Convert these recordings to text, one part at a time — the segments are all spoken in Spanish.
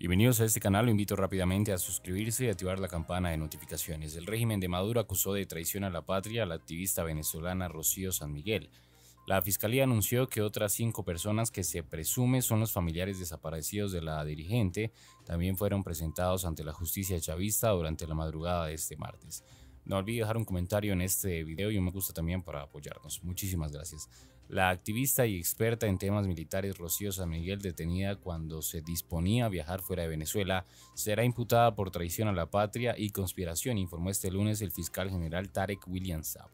Bienvenidos a este canal, lo invito rápidamente a suscribirse y activar la campana de notificaciones. El régimen de Maduro acusó de traición a la patria a la activista venezolana Rocío San Miguel. La fiscalía anunció que otras cinco personas que se presume son los familiares desaparecidos de la dirigente también fueron presentados ante la justicia chavista durante la madrugada de este martes. No olvide dejar un comentario en este video y un me gusta también para apoyarnos. Muchísimas gracias. La activista y experta en temas militares Rocío San Miguel, detenida cuando se disponía a viajar fuera de Venezuela, será imputada por traición a la patria y conspiración, informó este lunes el fiscal general Tarek William Saab.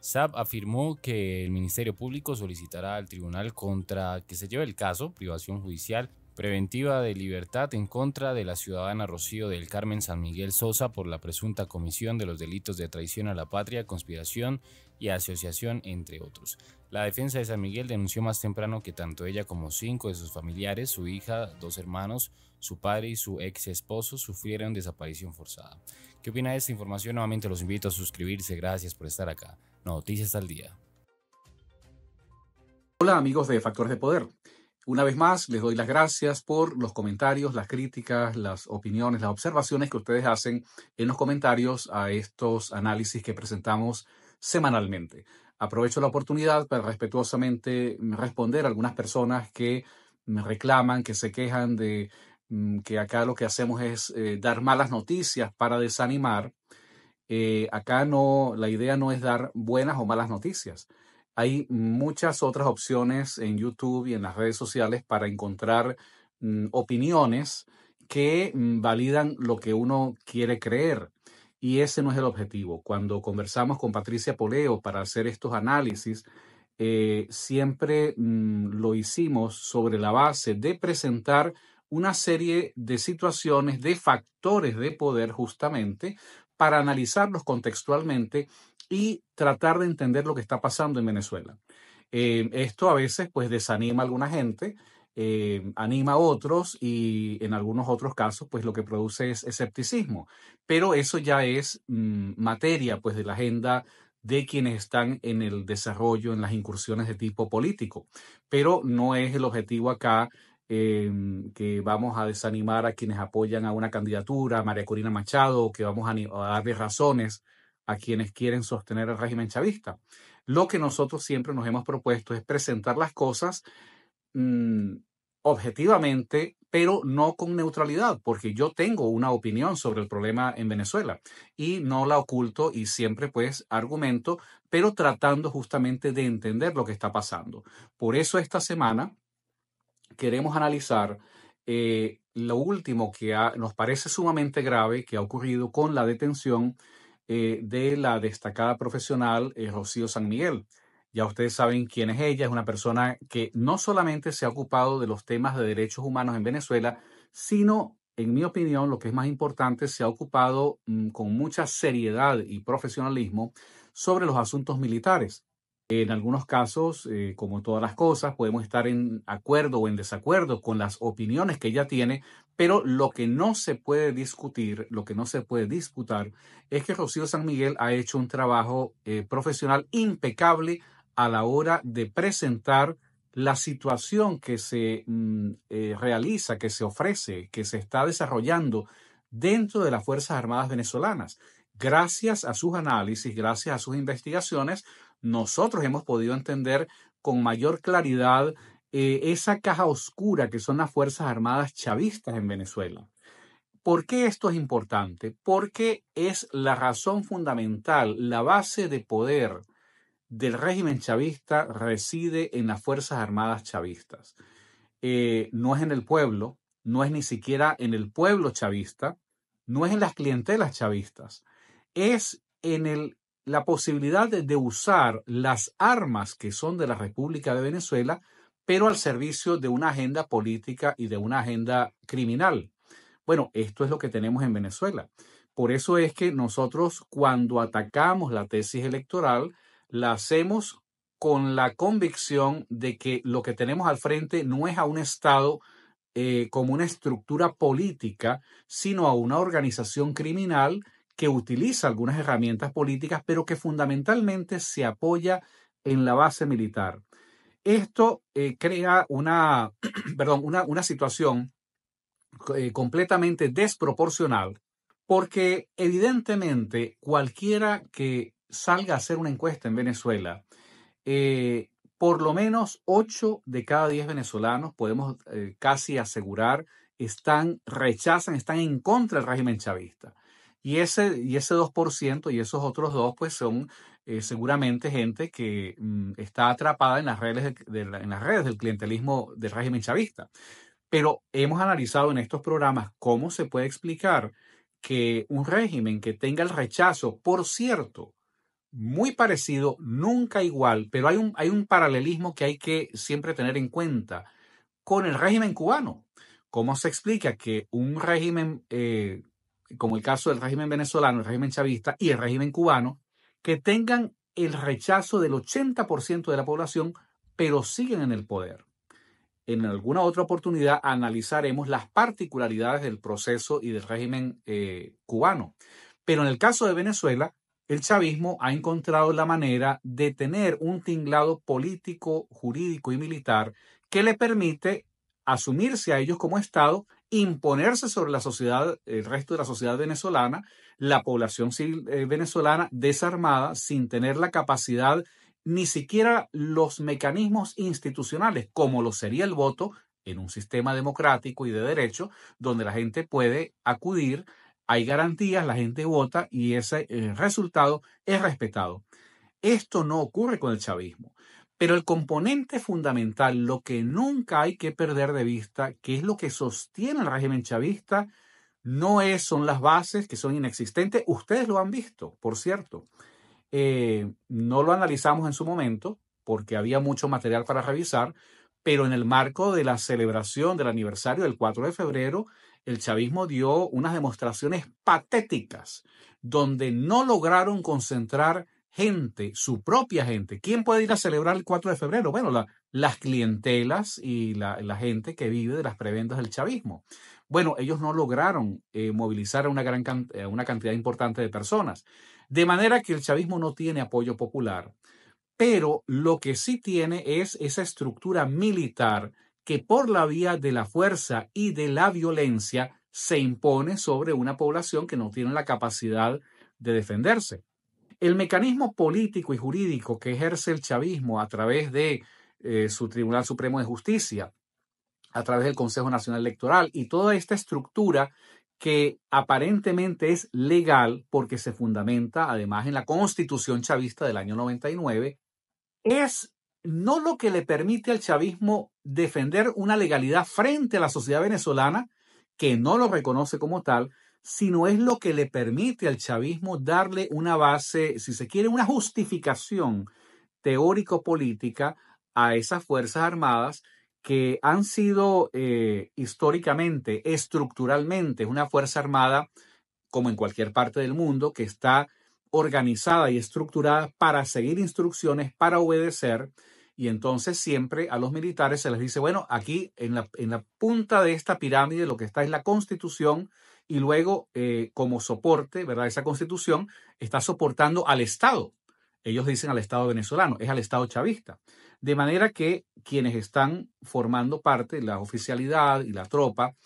Saab afirmó que el Ministerio Público solicitará al tribunal contra que se lleve el caso, privación judicial, preventiva de libertad en contra de la ciudadana Rocío del Carmen San Miguel Sosa por la presunta comisión de los delitos de traición a la patria, conspiración y asociación, entre otros. La defensa de San Miguel denunció más temprano que tanto ella como cinco de sus familiares, su hija, dos hermanos, su padre y su ex esposo sufrieron desaparición forzada. ¿Qué opina de esta información? Nuevamente los invito a suscribirse. Gracias por estar acá. Noticias al día. Hola amigos de Factores de Poder. Una vez más, les doy las gracias por los comentarios, las críticas, las opiniones, las observaciones que ustedes hacen en los comentarios a estos análisis que presentamos semanalmente. Aprovecho la oportunidad para respetuosamente responder a algunas personas que me reclaman, que se quejan de mm, que acá lo que hacemos es eh, dar malas noticias para desanimar. Eh, acá no, la idea no es dar buenas o malas noticias. Hay muchas otras opciones en YouTube y en las redes sociales para encontrar mm, opiniones que mm, validan lo que uno quiere creer. Y ese no es el objetivo. Cuando conversamos con Patricia Poleo para hacer estos análisis, eh, siempre mm, lo hicimos sobre la base de presentar una serie de situaciones, de factores de poder justamente, para analizarlos contextualmente y tratar de entender lo que está pasando en Venezuela. Eh, esto a veces pues desanima a alguna gente, eh, anima a otros y en algunos otros casos pues lo que produce es escepticismo. Pero eso ya es mm, materia pues de la agenda de quienes están en el desarrollo, en las incursiones de tipo político. Pero no es el objetivo acá eh, que vamos a desanimar a quienes apoyan a una candidatura, a María Corina Machado, que vamos a, a darle razones a quienes quieren sostener el régimen chavista. Lo que nosotros siempre nos hemos propuesto es presentar las cosas mm, objetivamente, pero no con neutralidad, porque yo tengo una opinión sobre el problema en Venezuela y no la oculto y siempre pues argumento, pero tratando justamente de entender lo que está pasando. Por eso esta semana queremos analizar eh, lo último que nos parece sumamente grave que ha ocurrido con la detención eh, de la destacada profesional eh, Rocío San Miguel. Ya ustedes saben quién es ella, es una persona que no solamente se ha ocupado de los temas de derechos humanos en Venezuela, sino, en mi opinión, lo que es más importante, se ha ocupado mm, con mucha seriedad y profesionalismo sobre los asuntos militares. En algunos casos, eh, como todas las cosas, podemos estar en acuerdo o en desacuerdo con las opiniones que ella tiene, pero lo que no se puede discutir, lo que no se puede disputar, es que Rocío San Miguel ha hecho un trabajo eh, profesional impecable a la hora de presentar la situación que se mm, eh, realiza, que se ofrece, que se está desarrollando dentro de las Fuerzas Armadas venezolanas gracias a sus análisis, gracias a sus investigaciones, nosotros hemos podido entender con mayor claridad eh, esa caja oscura que son las Fuerzas Armadas chavistas en Venezuela. ¿Por qué esto es importante? Porque es la razón fundamental, la base de poder del régimen chavista reside en las Fuerzas Armadas chavistas. Eh, no es en el pueblo, no es ni siquiera en el pueblo chavista, no es en las clientelas chavistas es en la posibilidad de, usar las armas que son de la República de Venezuela, pero al servicio de una agenda política y de una agenda criminal. Bueno, esto es lo que tenemos en Venezuela. Por eso es que nosotros cuando atacamos la tesis electoral, la hacemos con la convicción de que lo que tenemos al frente no es a un Estado eh, como una estructura política, sino a una organización criminal que utiliza algunas herramientas políticas, pero que fundamentalmente se apoya en la base militar. Esto eh, crea una, una, situación eh, completamente desproporcional, porque evidentemente cualquiera que salga a hacer una encuesta en Venezuela, eh, por lo menos 8 de cada 10 venezolanos, podemos casi asegurar, están, rechazan, están en contra del régimen chavista. Y ese, y ese 2% y esos otros dos, pues son eh, seguramente gente que mm, está atrapada en las, redes en las redes del clientelismo del régimen chavista. Pero hemos analizado en estos programas cómo se puede explicar que un régimen que tenga el rechazo, por cierto, muy parecido, nunca igual, pero hay un, hay un paralelismo que hay que siempre tener en cuenta con el régimen cubano. ¿Cómo se explica que un régimen eh, como el caso del régimen venezolano, el régimen chavista y el régimen cubano, que tengan el rechazo del 80% de la población, pero siguen en el poder. En alguna otra oportunidad analizaremos las particularidades del proceso y del régimen eh, cubano. Pero en el caso de Venezuela, el chavismo ha encontrado la manera de tener un tinglado político, jurídico y militar que le permite asumirse a ellos como Estado, imponerse sobre la sociedad, el resto de la sociedad venezolana, la población civil, eh, venezolana desarmada, sin tener la capacidad, ni siquiera los mecanismos institucionales, como lo sería el voto en un sistema democrático y de derecho, donde la gente puede acudir, hay garantías, la gente vota y ese eh, resultado es respetado. Esto no ocurre con el chavismo. Pero el componente fundamental, lo que nunca hay que perder de vista, que es lo que sostiene el régimen chavista, no es, son las bases que son inexistentes. Ustedes lo han visto, por cierto. Eh, no lo analizamos en su momento porque había mucho material para revisar, pero en el marco de la celebración del aniversario del 4 de febrero, el chavismo dio unas demostraciones patéticas donde no lograron concentrar gente, su propia gente. ¿Quién puede ir a celebrar el 4 de febrero? Bueno, las clientelas y la, gente que vive de las prebendas del chavismo. Bueno, ellos no lograron eh, movilizar a una, gran eh, una cantidad importante de personas. De manera que el chavismo no tiene apoyo popular, pero lo que sí tiene es esa estructura militar que por la vía de la fuerza y de la violencia se impone sobre una población que no tiene la capacidad de defenderse. El mecanismo político y jurídico que ejerce el chavismo a través de eh, su Tribunal Supremo de Justicia, a través del Consejo Nacional Electoral y toda esta estructura que aparentemente es legal porque se fundamenta además en la constitución chavista del año 99, es no lo que le permite al chavismo defender una legalidad frente a la sociedad venezolana, que no lo reconoce como tal, sino es lo que le permite al chavismo darle una base, si se quiere, una justificación teórico-política a esas Fuerzas Armadas que han sido eh, históricamente, estructuralmente, una Fuerza Armada, como en cualquier parte del mundo, que está organizada y estructurada para seguir instrucciones, para obedecer, y entonces siempre a los militares se les dice, bueno, aquí en la, en la punta de esta pirámide lo que está es la constitución, y luego eh, como soporte, ¿verdad? Esa constitución está soportando al Estado. Ellos dicen al Estado venezolano, es al Estado chavista. De manera que quienes están formando parte, la oficialidad y la tropa,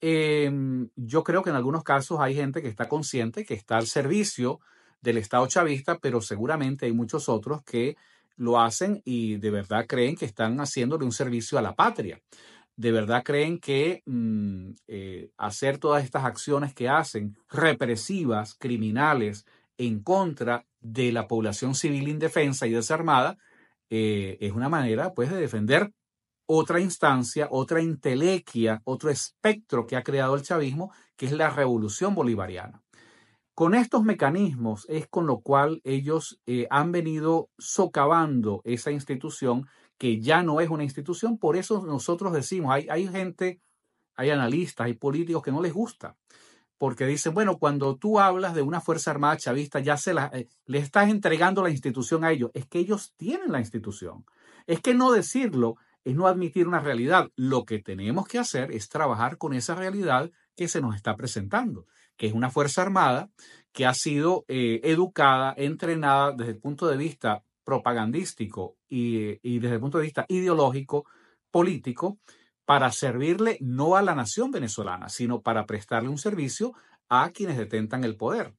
em, yo creo que en algunos casos hay gente que está consciente, que está al servicio del Estado chavista, pero seguramente hay muchos otros que lo hacen y de verdad creen que están haciéndole un servicio a la patria de verdad creen que mm, eh, hacer todas estas acciones que hacen, represivas, criminales, en contra de la población civil indefensa y desarmada, eh, es una manera pues de defender otra instancia, otra intelequia, otro espectro que ha creado el chavismo, que es la revolución bolivariana. Con estos mecanismos es con lo cual ellos eh, han venido socavando esa institución que ya no es una institución. Por eso nosotros decimos, hay, gente, hay analistas, hay políticos que no les gusta, porque dicen, bueno, cuando tú hablas de una Fuerza Armada chavista, ya se la, eh, le estás entregando la institución a ellos. Es que ellos tienen la institución. Es que no decirlo es no admitir una realidad. Lo que tenemos que hacer es trabajar con esa realidad que se nos está presentando es una Fuerza Armada que ha sido eh, educada, entrenada desde el punto de vista propagandístico y, eh, y desde el punto de vista ideológico, político, para servirle no a la nación venezolana, sino para prestarle un servicio a quienes detentan el poder.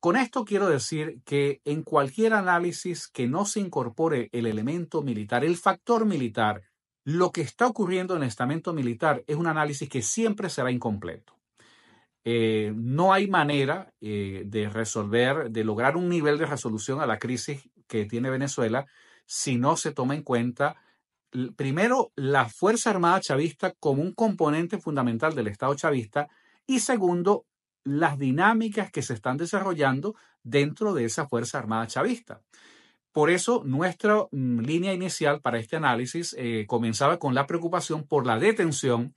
Con esto quiero decir que en cualquier análisis que no se incorpore el elemento militar, el factor militar, lo que está ocurriendo en el estamento militar es un análisis que siempre será incompleto. Eh, no hay manera eh, de resolver, de lograr un nivel de resolución a la crisis que tiene Venezuela si no se toma en cuenta, primero, la Fuerza Armada Chavista como un componente fundamental del Estado chavista y segundo, las dinámicas que se están desarrollando dentro de esa Fuerza Armada Chavista. Por eso, nuestra mm, línea inicial para este análisis eh, comenzaba con la preocupación por la detención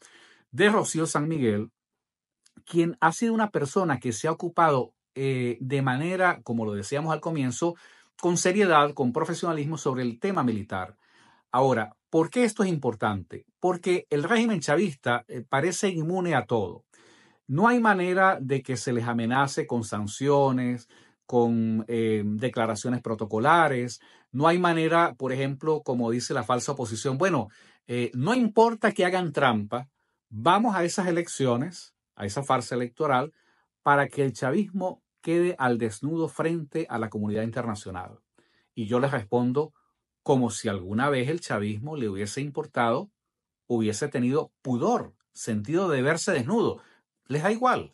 de Rocío San Miguel, quien ha sido una persona que se ha ocupado eh, de manera, como lo decíamos al comienzo, con seriedad, con profesionalismo sobre el tema militar. Ahora, ¿por qué esto es importante? Porque el régimen chavista eh, parece inmune a todo. No hay manera de que se les amenace con sanciones, con eh, declaraciones protocolares. No hay manera, por ejemplo, como dice la falsa oposición, bueno, no importa que hagan trampa, vamos a esas elecciones, a esa farsa electoral para que el chavismo quede al desnudo frente a la comunidad internacional. Y yo les respondo como si alguna vez el chavismo le hubiese importado, hubiese tenido pudor, sentido de verse desnudo. Les da igual.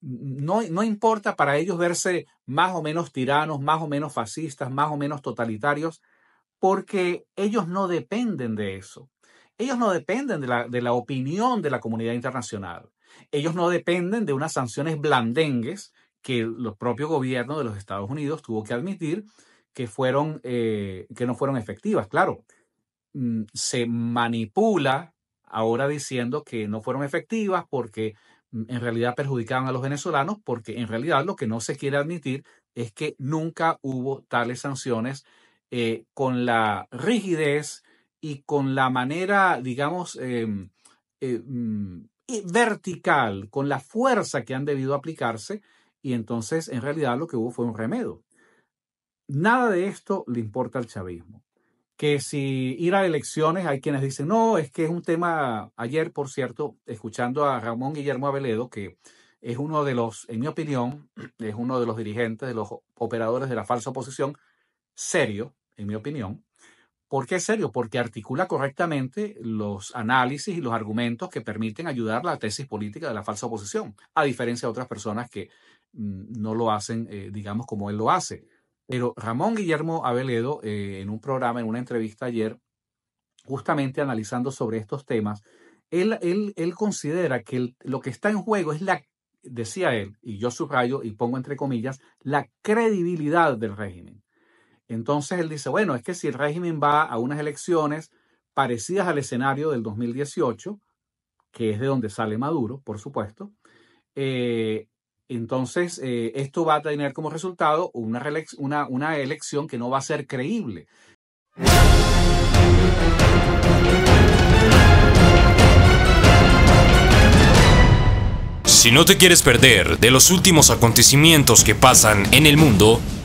No, importa para ellos verse más o menos tiranos, más o menos fascistas, más o menos totalitarios, porque ellos no dependen de eso. Ellos no dependen de la, de la opinión de la comunidad internacional. Ellos no dependen de unas sanciones blandengues que los propio gobierno de los Estados Unidos tuvo que admitir que, fueron, eh, que no fueron efectivas. Claro, mm, se manipula ahora diciendo que no fueron efectivas porque mm, en realidad perjudicaban a los venezolanos, porque en realidad lo que no se quiere admitir es que nunca hubo tales sanciones eh, con la rigidez y con la manera, digamos, em, eh, mm, vertical, con la fuerza que han debido aplicarse, y entonces en realidad lo que hubo fue un remedio. Nada de esto le importa al chavismo. Que si ir a elecciones, hay quienes dicen, no, es que es un tema, ayer por cierto, escuchando a Ramón Guillermo Aveledo, que es uno de los, en mi opinión, es uno de los dirigentes, de los operadores de la falsa oposición, serio, en mi opinión, ¿Por qué es serio? Porque articula correctamente los análisis y los argumentos que permiten ayudar la tesis política de la falsa oposición, a diferencia de otras personas que mm, no lo hacen, eh, digamos, como él lo hace. Pero Ramón Guillermo Aveledo, eh, en un programa, en una entrevista ayer, justamente analizando sobre estos temas, él, él, considera que lo que está en juego es la, decía él, y yo subrayo y pongo entre comillas, la credibilidad del régimen. Entonces él dice, bueno, es que si el régimen va a unas elecciones parecidas al escenario del 2018, que es de donde sale Maduro, por supuesto, eh, entonces eh, esto va a tener como resultado una elección que no va a ser creíble. Si no te quieres perder de los últimos acontecimientos que pasan en el mundo,